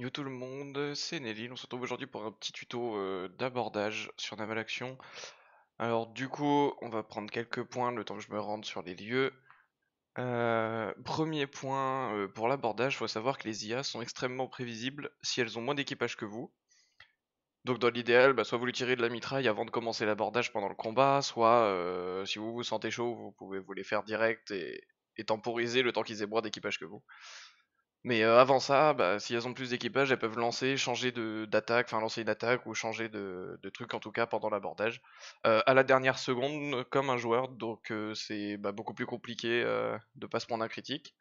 Yo tout le monde, c'est Nelly, on se retrouve aujourd'hui pour un petit tuto euh, d'abordage sur Naval Action. Alors du coup, on va prendre quelques points le temps que je me rende sur les lieux. Euh, premier point, euh, pour l'abordage, il faut savoir que les IA sont extrêmement prévisibles si elles ont moins d'équipage que vous. Donc dans l'idéal, bah, soit vous lui tirez de la mitraille avant de commencer l'abordage pendant le combat, soit si vous vous sentez chaud, vous pouvez vous les faire direct et temporiser le temps qu'ils aient moins d'équipage que vous. Mais euh, avant ça, bah, si elles ont plus d'équipage, elles peuvent lancer, changer d'attaque, enfin lancer une attaque ou changer de, de truc en tout cas pendant l'abordage. Euh, à la dernière seconde, comme un joueur, donc euh, c'est bah, beaucoup plus compliqué de pas se prendre un critique.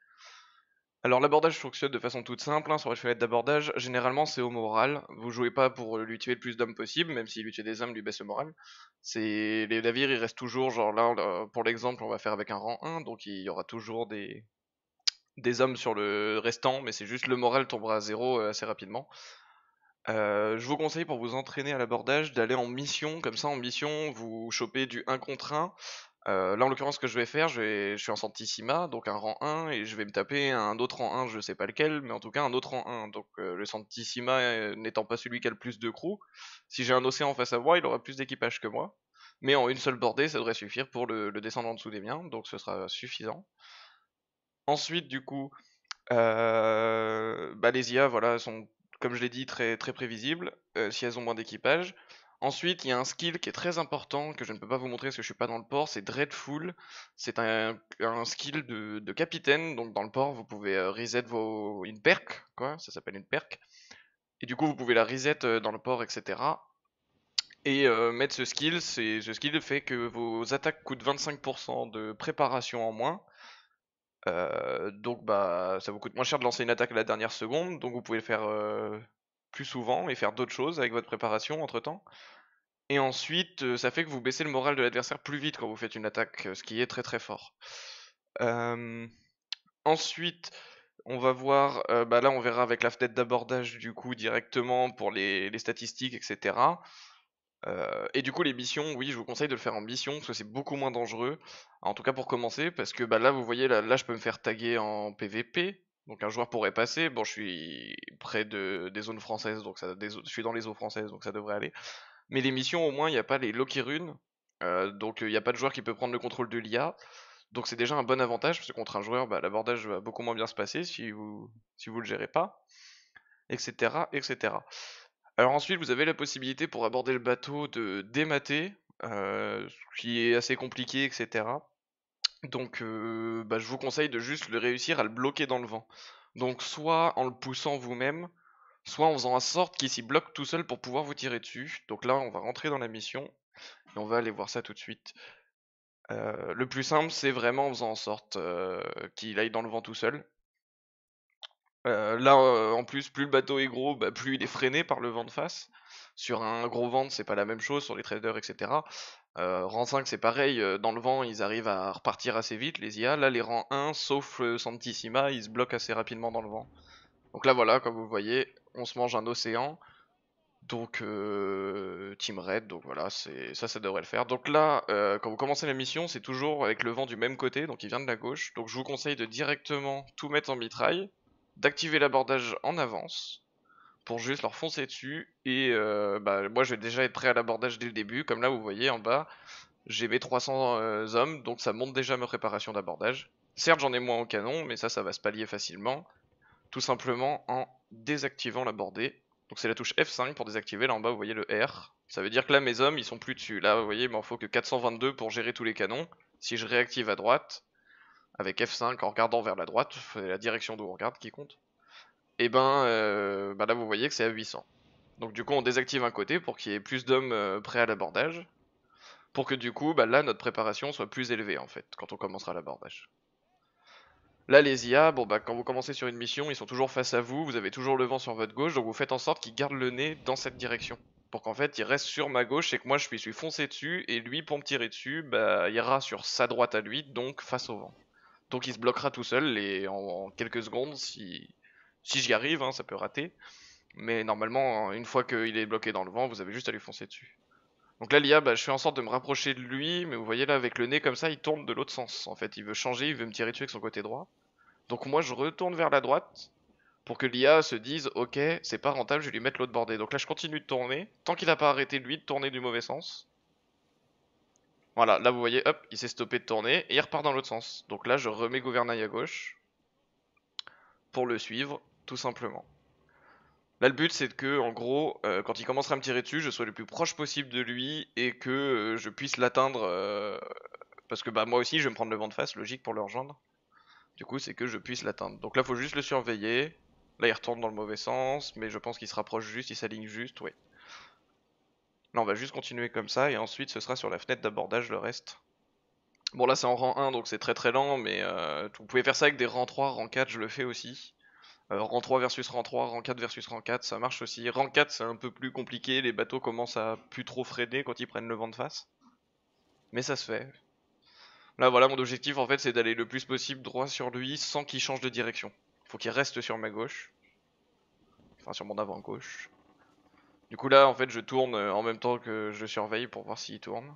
Alors l'abordage fonctionne de façon toute simple, hein, sur les fenêtres d'abordage, généralement c'est au moral, vous jouez pas pour lui tuer le plus d'hommes possible, même si lui tuer des hommes lui baisse le moral. C'est les navires ils restent toujours genre là pour l'exemple on va faire avec un rang 1, donc il y aura toujours des, des hommes sur le restant, mais c'est juste le moral tombera à zéro euh, assez rapidement. Euh, je vous conseille pour vous entraîner à l'abordage d'aller en mission, comme ça en mission vous chopez du 1 contre 1. Euh, là en l'occurrence ce que je vais faire, je, suis en Santissima, donc un rang 1, et je vais me taper un autre rang 1, je sais pas lequel, mais en tout cas un autre rang 1. Donc le Santissima n'étant pas celui qui a le plus de crew, si j'ai un océan face à moi, il aura plus d'équipage que moi. Mais en une seule bordée, ça devrait suffire pour le, le descendre en dessous des miens, donc ce sera suffisant. Ensuite, du coup, euh, bah, les IA, voilà, sont, comme je l'ai dit, très, très prévisibles, euh, si elles ont moins d'équipage. Ensuite, il y a un skill qui est très important, que je ne peux pas vous montrer parce que je ne suis pas dans le port, c'est Dreadful. C'est un, skill de, capitaine, donc dans le port, vous pouvez euh, reset vos, une perk, quoi, ça s'appelle une perk. Et du coup, vous pouvez la reset dans le port, etc. Et mettre ce skill, ce skill fait que vos attaques coûtent 25% de préparation en moins, euh, donc bah ça vous coûte moins cher de lancer une attaque à la dernière seconde, donc vous pouvez le faire euh, plus souvent et faire d'autres choses avec votre préparation entre temps. Et ensuite, euh, ça fait que vous baissez le moral de l'adversaire plus vite quand vous faites une attaque, ce qui est très très fort. ensuite, on va voir, bah, là on verra avec la fenêtre d'abordage du coup directement pour les statistiques, etc. Euh, et du coup, les missions, oui, je vous conseille de le faire en mission parce que c'est beaucoup moins dangereux. En tout cas, pour commencer, parce que bah, là, vous voyez, là, je peux me faire taguer en PVP. Donc, un joueur pourrait passer. Bon, je suis près des zones françaises, donc je suis dans les eaux françaises, donc ça devrait aller. Mais les missions, au moins, il n'y a pas les Loki runes. Euh, donc, il n'y a pas de joueur qui peut prendre le contrôle de l'IA. Donc, c'est déjà un bon avantage parce que contre un joueur, bah, l'abordage va beaucoup moins bien se passer si vous si vous le gérez pas, etc., etc. Alors ensuite, vous avez la possibilité pour aborder le bateau de démater, euh, ce qui est assez compliqué, etc. Donc euh, bah, je vous conseille de juste le réussir à le bloquer dans le vent. Donc soit en le poussant vous-même, soit en faisant en sorte qu'il s'y bloque tout seul pour pouvoir vous tirer dessus. Donc là, on va rentrer dans la mission et on va aller voir ça tout de suite. Euh, le plus simple, c'est vraiment en faisant en sorte qu'il aille dans le vent tout seul. Euh, là, euh, en plus, plus le bateau est gros, bah, plus il est freiné par le vent de face. Sur un gros vent, c'est pas la même chose, sur les traders, etc. Euh, rang 5, c'est pareil, dans le vent, ils arrivent à repartir assez vite, les IA. Là, les rangs 1, sauf le Santissima, ils se bloquent assez rapidement dans le vent. Donc là, voilà, comme vous voyez, on se mange un océan. Donc, Team Red, donc voilà, ça, ça devrait le faire. Donc là, quand vous commencez la mission, c'est toujours avec le vent du même côté, donc il vient de la gauche. Donc je vous conseille de directement tout mettre en mitraille, d'activer l'abordage en avance pour juste leur foncer dessus. Et euh, bah, moi, je vais déjà être prêt à l'abordage dès le début. Comme là, vous voyez en bas, j'ai mes 300 euh, hommes, donc ça monte déjà ma préparation d'abordage. Certes, j'en ai moins au canon, mais ça, ça va se pallier facilement. Tout simplement en désactivant l'abordée. Donc c'est la touche F5 pour désactiver. Là en bas, vous voyez le R. Ça veut dire que là, mes hommes, ils sont plus dessus. Là, vous voyez, il m'en faut que 422 pour gérer tous les canons. Si je réactive à droite, avec F5 en regardant vers la droite, la direction d'où on regarde qui compte, et eh ben, euh, bah là vous voyez que c'est à 800. Donc du coup on désactive un côté pour qu'il y ait plus d'hommes euh, prêts à l'abordage, pour que du coup bah là notre préparation soit plus élevée en fait, quand on commencera l'abordage. Là les IA, bon bah quand vous commencez sur une mission, ils sont toujours face à vous, vous avez toujours le vent sur votre gauche, donc vous faites en sorte qu'ils gardent le nez dans cette direction. Pour qu'en fait il reste sur ma gauche et que moi je puisse lui foncer dessus, et lui pour me tirer dessus, bah ira sur sa droite à lui, donc face au vent. Donc il se bloquera tout seul et en, quelques secondes, si, si j'y arrive, hein, ça peut rater. Mais normalement, une fois qu'il est bloqué dans le vent, vous avez juste à lui foncer dessus. Donc là, l'IA, bah, je fais en sorte de me rapprocher de lui, mais vous voyez là, avec le nez comme ça, il tourne de l'autre sens. En fait, il veut changer, il veut me tirer dessus avec son côté droit. Donc moi, je retourne vers la droite pour que l'IA se dise, ok, c'est pas rentable, je vais lui mettre l'autre bordée. Donc là, je continue de tourner, tant qu'il n'a pas arrêté lui de tourner du mauvais sens. Voilà, là vous voyez, hop, il s'est stoppé de tourner et il repart dans l'autre sens. Donc là, je remets gouvernail à gauche pour le suivre, tout simplement. Là, le but, c'est que, en gros, euh, quand il commencera à me tirer dessus, je sois le plus proche possible de lui et que euh, je puisse l'atteindre. Euh, parce que bah, moi aussi, je vais me prendre le vent de face, logique pour le rejoindre. Du coup, c'est que je puisse l'atteindre. Donc là, faut juste le surveiller. Là, il retourne dans le mauvais sens, mais je pense qu'il se rapproche juste, il s'aligne juste, oui. Là, on va juste continuer comme ça, et ensuite, ce sera sur la fenêtre d'abordage le reste. Bon, là, c'est en rang 1, donc c'est très très lent, mais euh, vous pouvez faire ça avec des rangs 3, rang 4, je le fais aussi. Euh, rang 3 versus rang 3, rang 4 versus rang 4, ça marche aussi. Rang 4, c'est un peu plus compliqué, les bateaux commencent à plus trop freiner quand ils prennent le vent de face. Mais ça se fait. Là, voilà, mon objectif, en fait, c'est d'aller le plus possible droit sur lui sans qu'il change de direction. Faut qu'il reste sur ma gauche. Enfin, sur mon avant-gauche. Du coup là en fait je tourne euh, en même temps que je surveille pour voir s'il tourne.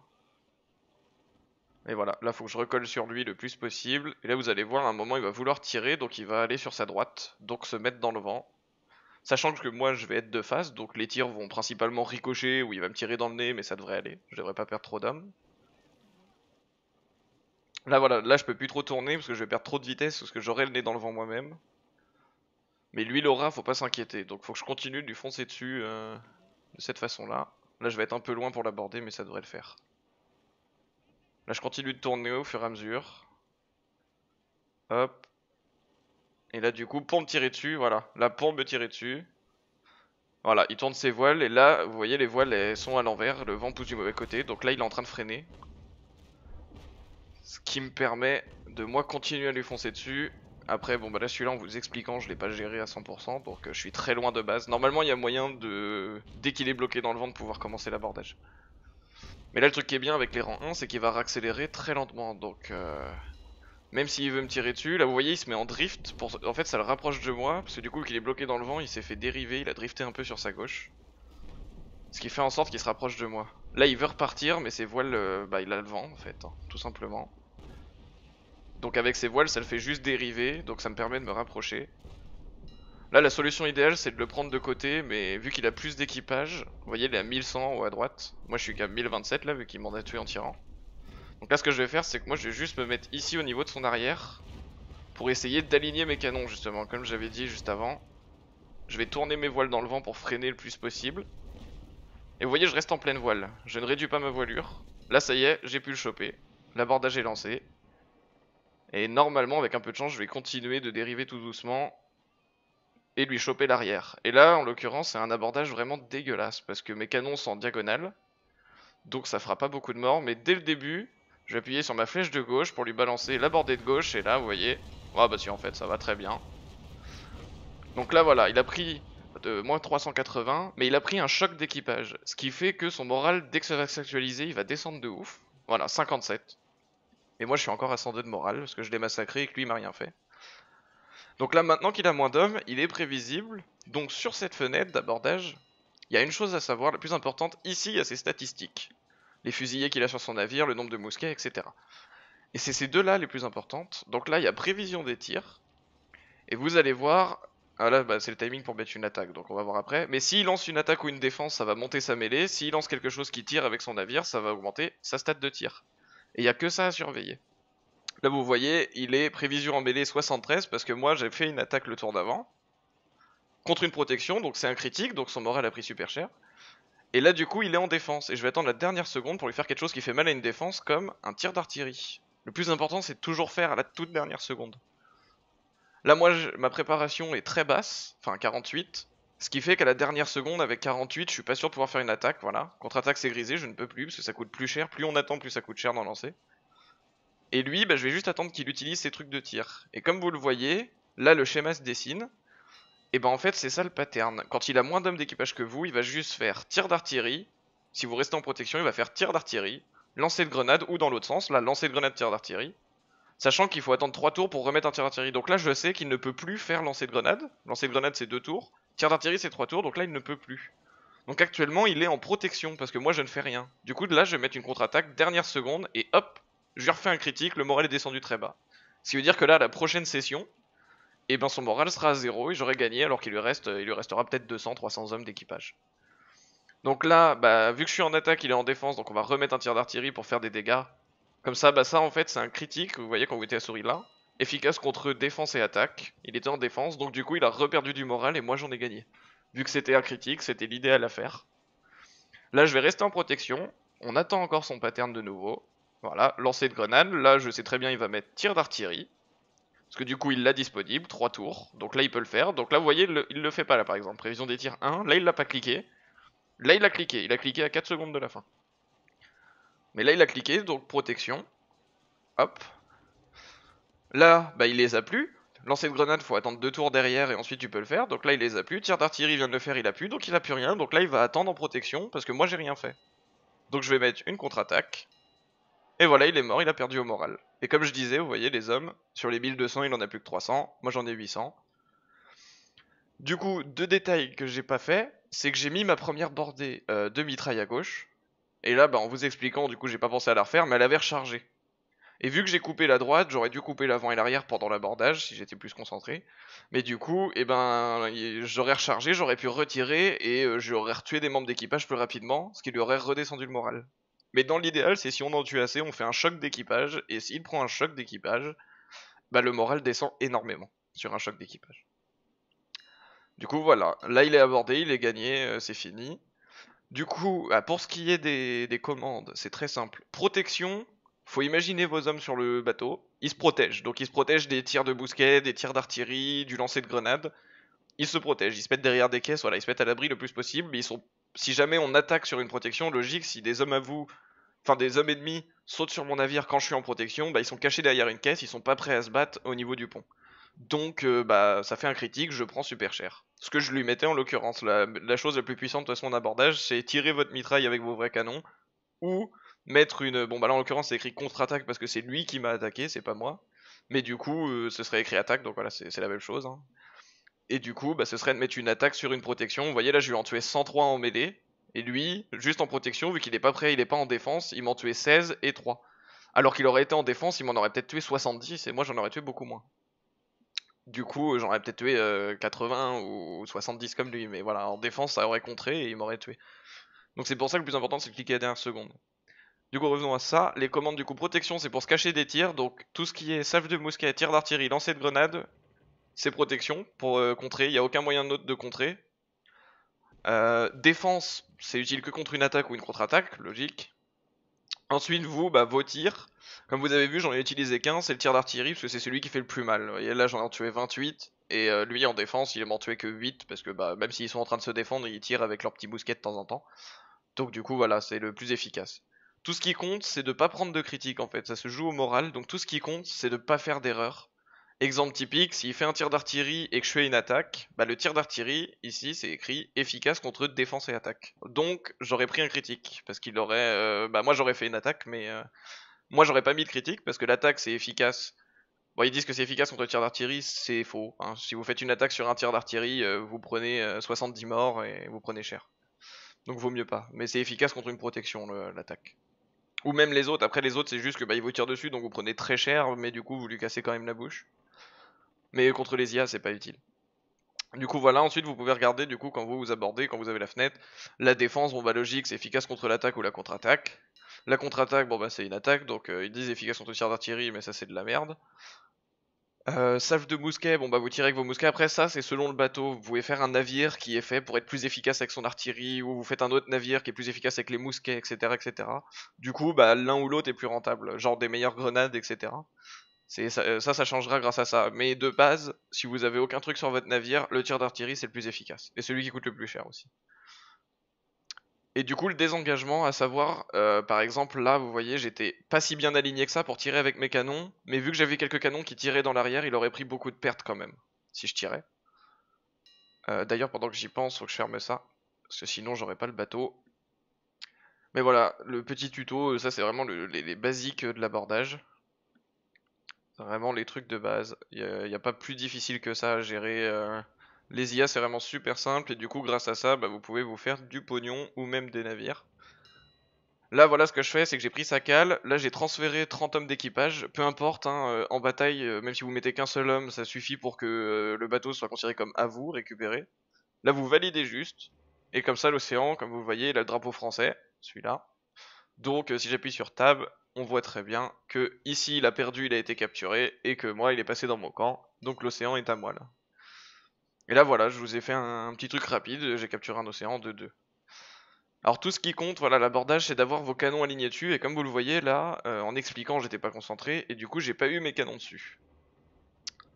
Et voilà, là faut que je recolle sur lui le plus possible. Et là vous allez voir à un moment il va vouloir tirer donc il va aller sur sa droite, donc se mettre dans le vent. Sachant que moi je vais être de face, donc les tirs vont principalement ricocher ou il va me tirer dans le nez mais ça devrait aller, je devrais pas perdre trop d'âme. Là voilà, là je peux plus trop tourner parce que je vais perdre trop de vitesse parce que j'aurai le nez dans le vent moi-même. Mais lui l'aura, faut pas s'inquiéter, donc faut que je continue de lui foncer dessus. Euh, de cette façon-là. Là, je vais être un peu loin pour l'aborder, mais ça devrait le faire. Là, je continue de tourner au fur et à mesure. Hop. Et là, du coup, pompe me tirer dessus, voilà. la pompe me tirer dessus. Voilà, il tourne ses voiles, et là, vous voyez, les voiles, elles sont à l'envers. Le vent pousse du mauvais côté, donc là, il est en train de freiner. Ce qui me permet de, moi, continuer à lui foncer dessus. Après, bon, bah là, celui-là, en vous expliquant, je l'ai pas géré à 100%, donc euh, je suis très loin de base. Normalement, il y a moyen de, dès qu'il est bloqué dans le vent, de pouvoir commencer l'abordage. Mais là, le truc qui est bien avec les rangs 1, c'est qu'il va raccélérer très lentement, donc... Euh, même s'il veut me tirer dessus, là vous voyez il se met en drift, pour... en fait ça le rapproche de moi, parce que du coup qu'il est bloqué dans le vent, il s'est fait dériver, il a drifté un peu sur sa gauche. Ce qui fait en sorte qu'il se rapproche de moi. Là il veut repartir, mais ses voiles, euh, bah il a le vent en fait, hein, tout simplement. Donc avec ses voiles, ça le fait juste dériver, donc ça me permet de me rapprocher. Là, la solution idéale, c'est de le prendre de côté, mais vu qu'il a plus d'équipage, vous voyez, il est à 1100 ou à droite. Moi, je suis qu'à 1027, là, vu qu'il m'en a tué en tirant. Donc là, ce que je vais faire, c'est que moi, je vais juste me mettre ici, au niveau de son arrière, pour essayer d'aligner mes canons, justement, comme j'avais dit juste avant. Je vais tourner mes voiles dans le vent pour freiner le plus possible. Et vous voyez, je reste en pleine voile. Je ne réduis pas ma voilure. Là, ça y est, j'ai pu le choper. L'abordage est lancé. Et normalement, avec un peu de chance, je vais continuer de dériver tout doucement et lui choper l'arrière. Et là, en l'occurrence, c'est un abordage vraiment dégueulasse, parce que mes canons sont en diagonale, donc ça fera pas beaucoup de morts, mais dès le début, je vais appuyer sur ma flèche de gauche pour lui balancer la de gauche, et là, vous voyez, ah bah si, en fait, ça va très bien. Donc là, voilà, il a pris de euh, moins 380, mais il a pris un choc d'équipage, ce qui fait que son moral, dès que ça va s'actualiser, il va descendre de ouf. Voilà, 57. Et moi, je suis encore à 102 de morale, parce que je l'ai massacré et que lui, il m'a rien fait. Donc là, maintenant qu'il a moins d'hommes, il est prévisible. Donc sur cette fenêtre d'abordage, il y a une chose à savoir, la plus importante, ici, il y a ses statistiques. Les fusillés qu'il a sur son navire, le nombre de mousquets, etc. Et c'est ces deux-là les plus importantes. Donc là, il y a prévision des tirs. Et vous allez voir... Ah là, bah, c'est le timing pour mettre une attaque, donc on va voir après. Mais s'il lance une attaque ou une défense, ça va monter sa mêlée. S'il lance quelque chose qui tire avec son navire, ça va augmenter sa stat de tir. Et il n'y a que ça à surveiller. Là, vous voyez, il est prévision embellée 73 parce que moi, j'ai fait une attaque le tour d'avant. Contre une protection, donc c'est un critique, donc son moral a pris super cher. Et là, du coup, il est en défense. Et je vais attendre la dernière seconde pour lui faire quelque chose qui fait mal à une défense, comme un tir d'artillerie. Le plus important, c'est toujours faire à la toute dernière seconde. Là, moi, ma préparation est très basse, enfin 48. Ce qui fait qu'à la dernière seconde, avec 48, je suis pas sûr de pouvoir faire une attaque, voilà. Contre-attaque, c'est grisé, je ne peux plus, parce que ça coûte plus cher. Plus on attend, plus ça coûte cher d'en lancer. Et lui, bah, je vais juste attendre qu'il utilise ses trucs de tir. Et comme vous le voyez, là, le schéma se dessine. Et ben en fait, c'est ça le pattern. Quand il a moins d'hommes d'équipage que vous, il va juste faire tir d'artillerie. Si vous restez en protection, il va faire tir d'artillerie. Lancer de grenade, ou dans l'autre sens, là, lancer de grenade, tir d'artillerie. Sachant qu'il faut attendre 3 tours pour remettre un tir d'artillerie. Donc là, je sais qu'il ne peut plus faire lancer de grenade. Lancer de grenade, c'est 2 tours. Tir d'artillerie, c'est 3 tours, donc là, il ne peut plus. Donc actuellement, il est en protection, parce que moi, je ne fais rien. Du coup, là, je vais mettre une contre-attaque, dernière seconde, et hop, je lui refais un critique, le moral est descendu très bas. Ce qui veut dire que là, la prochaine session, eh ben son moral sera à 0 et j'aurai gagné alors qu'il lui, reste, il lui restera peut-être 200, 300 hommes d'équipage. Donc là, bah, vu que je suis en attaque, il est en défense, donc on va remettre un tir d'artillerie pour faire des dégâts. Comme ça, bah ça en fait c'est un critique, vous voyez quand vous mettez la souris là efficace contre défense et attaque. Il était en défense, donc du coup il a reperdu du moral et moi j'en ai gagné. Vu que c'était un critique, c'était l'idéal à faire. Là je vais rester en protection, on attend encore son pattern de nouveau. Voilà, lancer de grenade, là je sais très bien il va mettre tir d'artillerie. Parce que du coup il l'a disponible, 3 tours, donc là il peut le faire. Donc là vous voyez, il le fait pas là par exemple, prévision des tirs 1, là il l'a pas cliqué. Là il a cliqué, il a cliqué à 4 secondes de la fin. Mais là il a cliqué, donc protection. Hop, Là, bah, il les a plus. Lancer une grenade, faut attendre deux tours derrière et ensuite tu peux le faire. Donc là, il les a plus. Tir d'artillerie vient de le faire, il a plus. Donc il a plus rien. Donc là, il va attendre en protection parce que moi, j'ai rien fait. Donc je vais mettre une contre-attaque. Et voilà, il est mort, il a perdu au moral. Et comme je disais, vous voyez, les hommes, sur les 1200, il en a plus que 300. Moi, j'en ai 800. Du coup, deux détails que j'ai pas fait, c'est que j'ai mis ma première bordée euh, de mitraille à gauche. Et là, bah, en vous expliquant, du coup, j'ai pas pensé à la refaire, mais elle avait rechargé. Et vu que j'ai coupé la droite, j'aurais dû couper l'avant et l'arrière pendant l'abordage si j'étais plus concentré. Mais du coup, eh ben, j'aurais rechargé, j'aurais pu retirer et euh, j'aurais tué des membres d'équipage plus rapidement, ce qui lui aurait redescendu le moral. Mais dans l'idéal, c'est si on en tue assez, on fait un choc d'équipage et s'il prend un choc d'équipage, bah, le moral descend énormément sur un choc d'équipage. Du coup, voilà. Là, il est abordé, il est gagné, euh, c'est fini. Du coup, ah, pour ce qui est des commandes, c'est très simple. Protection, faut imaginer vos hommes sur le bateau. Ils se protègent. Donc ils se protègent des tirs de bousquets, des tirs d'artillerie, du lancer de grenades. Ils se protègent. Ils se mettent derrière des caisses. Voilà, ils se mettent à l'abri le plus possible. Mais ils sont. Si jamais on attaque sur une protection, logique, si des hommes à vous, enfin des hommes ennemis sautent sur mon navire quand je suis en protection, bah ils sont cachés derrière une caisse. Ils sont pas prêts à se battre au niveau du pont. Donc euh, bah ça fait un critique. Je prends super cher. Ce que je lui mettais en l'occurrence, la... la, chose la plus puissante de son abordage, c'est tirer votre mitraille avec vos vrais canons ou mettre une. Bon, bah là en l'occurrence, c'est écrit contre-attaque parce que c'est lui qui m'a attaqué, c'est pas moi. Mais du coup, euh, ce serait écrit attaque, donc voilà, c'est la même chose. Hein. Et du coup, bah, ce serait de mettre une attaque sur une protection. Vous voyez, là, je lui en tuer 103 en mêlée. Et lui, juste en protection, vu qu'il est pas prêt, il est pas en défense, il m'en tuait 16 et 3. Alors qu'il aurait été en défense, il m'en aurait peut-être tué 70 et moi j'en aurais tué beaucoup moins. Du coup, euh, j'en aurais peut-être tué 80 euh, ou 70 comme lui, mais voilà, en défense, ça aurait contré et il m'aurait tué. Donc c'est pour ça que le plus important, c'est de cliquer à la dernière seconde. Du coup, revenons à ça. Les commandes, du coup, protection, c'est pour se cacher des tirs. Donc, tout ce qui est salve de mousquet, tir d'artillerie, lancer de grenade, c'est protection pour euh, contrer. Il n'y a aucun moyen de contrer. Euh, défense, c'est utile que contre une attaque ou une contre-attaque, logique. Ensuite, vous, bah, vos tirs. Comme vous avez vu, j'en ai utilisé 15, c'est le tir d'artillerie, parce que c'est celui qui fait le plus mal. là, j'en ai tué 28, et euh, lui, en défense, il m'en tué que 8, parce que bah, même s'ils sont en train de se défendre, ils tirent avec leur petit mousquet de temps en temps. Donc du coup, voilà, c'est le plus efficace tout ce qui compte, c'est de ne pas prendre de critique en fait. Ça se joue au moral. Donc tout ce qui compte, c'est de ne pas faire d'erreur. Exemple typique, s'il fait un tir d'artillerie et que je fais une attaque, bah le tir d'artillerie, ici, c'est écrit efficace contre défense et attaque. Donc j'aurais pris un critique, parce qu'il aurait. Euh, bah moi j'aurais fait une attaque, mais euh, moi j'aurais pas mis de critique, parce que l'attaque c'est efficace. Bon, ils disent que c'est efficace contre le tir d'artillerie, c'est faux. Hein. Si vous faites une attaque sur un tir d'artillerie, euh, vous prenez 70 morts et vous prenez cher. Donc vaut mieux pas. Mais c'est efficace contre une protection, l'attaque. Ou même les autres. Après, les autres, c'est juste que bah, ils vous tirent dessus, donc vous prenez très cher, mais du coup, vous lui cassez quand même la bouche. Mais contre les IA, c'est pas utile. Du coup, voilà. Ensuite, vous pouvez regarder, du coup, quand vous vous abordez, quand vous avez la fenêtre, la défense, bon, bah, logique, c'est efficace contre l'attaque ou la contre-attaque. La contre-attaque, bon, bah, c'est une attaque, donc euh, ils disent efficace contre le tir d'artillerie, mais ça, c'est de la merde. Euh, de mousquet, bon bah vous tirez avec vos mousquets. Après ça, c'est selon le bateau. Vous pouvez faire un navire qui est fait pour être plus efficace avec son artillerie, ou vous faites un autre navire qui est plus efficace avec les mousquets, etc., etc. Du coup, bah l'un ou l'autre est plus rentable, genre des meilleures grenades, etc. C'est ça, euh, ça, ça, changera grâce à ça. Mais de base, si vous avez aucun truc sur votre navire, le tir d'artillerie c'est le plus efficace et celui qui coûte le plus cher aussi. Et du coup, le désengagement, à savoir, euh, par exemple, là, vous voyez, j'étais pas si bien aligné que ça pour tirer avec mes canons, mais vu que j'avais quelques canons qui tiraient dans l'arrière, il aurait pris beaucoup de pertes quand même, si je tirais. Euh, d'ailleurs, pendant que j'y pense, faut que je ferme ça, parce que sinon, j'aurais pas le bateau. Mais voilà, le petit tuto, euh, ça c'est vraiment les, basiques de l'abordage. Vraiment les trucs de base. Il n'y a, pas plus difficile que ça à gérer. Les IA, c'est vraiment super simple, et du coup, grâce à ça, bah, vous pouvez vous faire du pognon ou même des navires. Là, voilà ce que je fais, c'est que j'ai pris sa cale, là j'ai transféré 30 hommes d'équipage, peu importe, hein, euh, en bataille, euh, même si vous mettez qu'un seul homme, ça suffit pour que euh, le bateau soit considéré comme à vous, récupéré. Là, vous validez juste, et comme ça, l'océan, comme vous voyez, il a le drapeau français, celui-là. Donc, si j'appuie sur Tab, on voit très bien que ici, il a perdu, il a été capturé, et que moi, il est passé dans mon camp, donc l'océan est à moi, là. Et là voilà, je vous ai fait un, petit truc rapide, j'ai capturé un océan de 2. Alors tout ce qui compte, voilà, l'abordage, c'est d'avoir vos canons alignés dessus, et comme vous le voyez là, euh, en expliquant, j'étais pas concentré, et du coup j'ai pas eu mes canons dessus.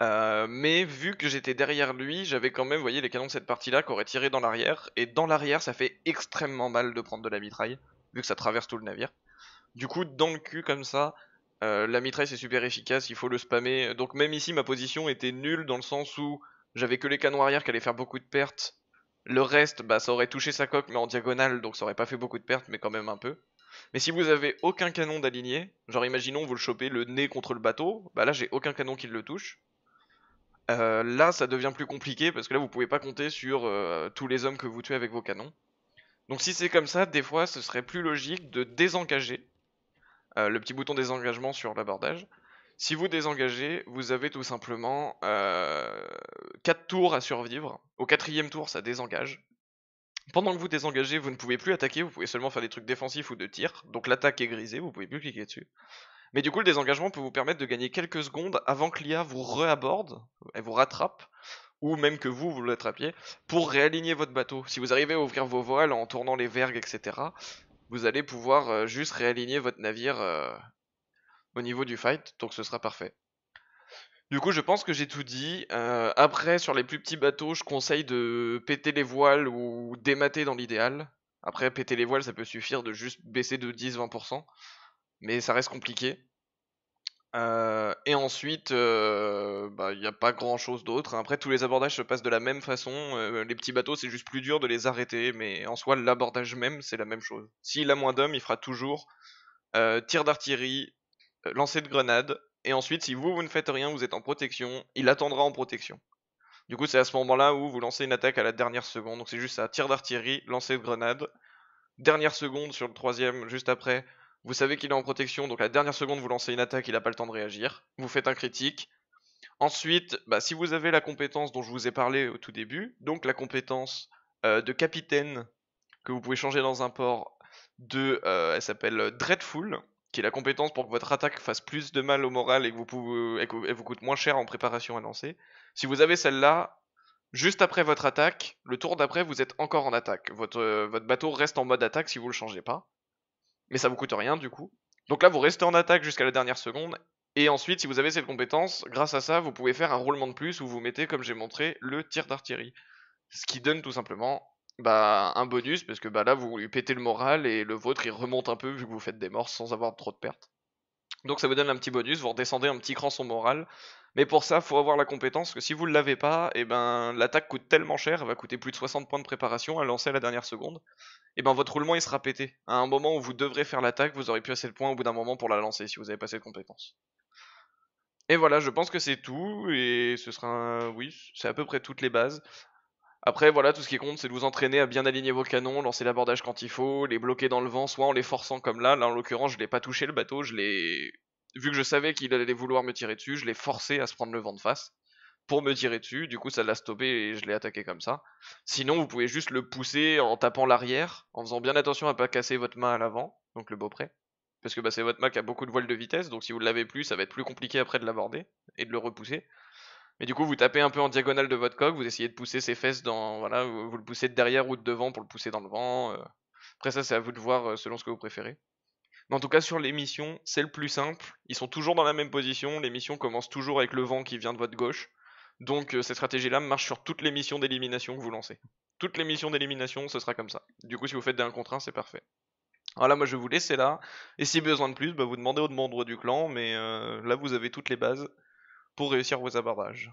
Euh, mais vu que j'étais derrière lui, j'avais quand même, vous voyez, les canons de cette partie-là qui auraient tiré dans l'arrière, et dans l'arrière, ça fait extrêmement mal de prendre de la mitraille, vu que ça traverse tout le navire. Du coup, dans le cul comme ça, euh, la mitraille c'est super efficace, il faut le spammer. Donc même ici, ma position était nulle dans le sens où j'avais que les canons arrière qui allaient faire beaucoup de pertes. Le reste, bah, ça aurait touché sa coque, mais en diagonale, donc ça aurait pas fait beaucoup de pertes, mais quand même un peu. Mais si vous avez aucun canon d'aligné, genre imaginons vous le chopez le nez contre le bateau, bah là j'ai aucun canon qui le touche. Euh, là ça devient plus compliqué parce que là vous pouvez pas compter sur euh, tous les hommes que vous tuez avec vos canons. Donc si c'est comme ça, des fois ce serait plus logique de désengager euh, le petit bouton désengagement sur l'abordage si vous désengagez, vous avez tout simplement 4 euh, tours à survivre. Au quatrième tour, ça désengage. Pendant que vous désengagez, vous ne pouvez plus attaquer, vous pouvez seulement faire des trucs défensifs ou de tir. Donc l'attaque est grisée, vous pouvez plus cliquer dessus. Mais du coup, le désengagement peut vous permettre de gagner quelques secondes avant que l'IA vous réaborde, elle vous rattrape, ou même que vous, vous l'attrapiez, pour réaligner votre bateau. Si vous arrivez à ouvrir vos voiles en tournant les vergues, etc., vous allez pouvoir euh, juste réaligner votre navire euh, au niveau du fight, donc ce sera parfait. Du coup, je pense que j'ai tout dit. Euh, après, sur les plus petits bateaux, je conseille de péter les voiles ou démater dans l'idéal. Après, péter les voiles, ça peut suffire de juste baisser de 10-20%, mais ça reste compliqué. Euh, et ensuite, euh, bah, il n'y a pas grand chose d'autre. Hein. Après, tous les abordages se passent de la même façon. les petits bateaux, c'est juste plus dur de les arrêter, mais en soi, l'abordage même, c'est la même chose. S'il a moins d'hommes, il fera toujours tir d'artillerie, euh, lancer de grenade, et ensuite, si vous, vous ne faites rien, vous êtes en protection, il attendra en protection. Du coup, c'est à ce moment-là où vous lancez une attaque à la dernière seconde. Donc c'est juste à tir d'artillerie, lancer de grenade. Dernière seconde sur le troisième, juste après, vous savez qu'il est en protection, donc la dernière seconde, vous lancez une attaque, il n'a pas le temps de réagir. Vous faites un critique. Ensuite, bah, si vous avez la compétence dont je vous ai parlé au tout début, donc la compétence euh, de capitaine que vous pouvez changer dans un port de, euh, elle s'appelle Dreadful la compétence pour que votre attaque fasse plus de mal au moral et que vous pouvez, vous coûte moins cher en préparation à lancer. Si vous avez celle-là, juste après votre attaque, le tour d'après, vous êtes encore en attaque. Votre, euh, votre bateau reste en mode attaque si vous le changez pas. Mais ça vous coûte rien du coup. Donc là, vous restez en attaque jusqu'à la dernière seconde. Et ensuite, si vous avez cette compétence, grâce à ça, vous pouvez faire un roulement de plus où vous mettez, comme j'ai montré, le tir d'artillerie. Ce qui donne tout simplement bah, un bonus, parce que bah, là, vous lui pétez le moral et le vôtre, il remonte un peu vu que vous faites des morts sans avoir trop de pertes. Donc ça vous donne un petit bonus, vous redescendez un petit cran son moral. Mais pour ça, faut avoir la compétence, que si vous ne l'avez pas, et eh ben l'attaque coûte tellement cher, elle va coûter plus de 60 points de préparation à lancer à la dernière seconde. Et eh ben votre roulement il sera pété. À un moment où vous devrez faire l'attaque, vous aurez pu assez le point au bout d'un moment pour la lancer si vous avez passé de compétence. Et voilà, je pense que c'est tout, et ce sera... Oui, c'est à peu près toutes les bases. Après, voilà, tout ce qui compte, c'est de vous entraîner à bien aligner vos canons, lancer l'abordage quand il faut, les bloquer dans le vent, soit en les forçant comme là. Là, en l'occurrence, je l'ai pas touché le bateau, je l'ai. Vu que je savais qu'il allait vouloir me tirer dessus, je l'ai forcé à se prendre le vent de face pour me tirer dessus. Du coup, ça l'a stoppé et je l'ai attaqué comme ça. Sinon, vous pouvez juste le pousser en tapant l'arrière, en faisant bien attention à ne pas casser votre main à l'avant, donc le beaupré. Parce que bah, c'est votre main qui a beaucoup de voiles de vitesse, donc si vous ne l'avez plus, ça va être plus compliqué après de l'aborder et de le repousser. Mais du coup, vous tapez un peu en diagonale de votre coq, vous essayez de pousser ses fesses dans. Voilà, vous, le poussez de derrière ou de devant pour le pousser dans le vent. Euh. Après, ça, c'est à vous de voir euh, selon ce que vous préférez. Mais en tout cas, sur les missions, c'est le plus simple. Ils sont toujours dans la même position. Les missions commencent toujours avec le vent qui vient de votre gauche. Donc, euh, cette stratégie-là marche sur toutes les missions d'élimination que vous lancez. Toutes les missions d'élimination, ce sera comme ça. Du coup, si vous faites des 1 contre 1, c'est parfait. Voilà, moi je vais vous laisser là. Et si besoin de plus, bah, vous demandez au membres du clan. Mais là, vous avez toutes les bases pour réussir vos abordages.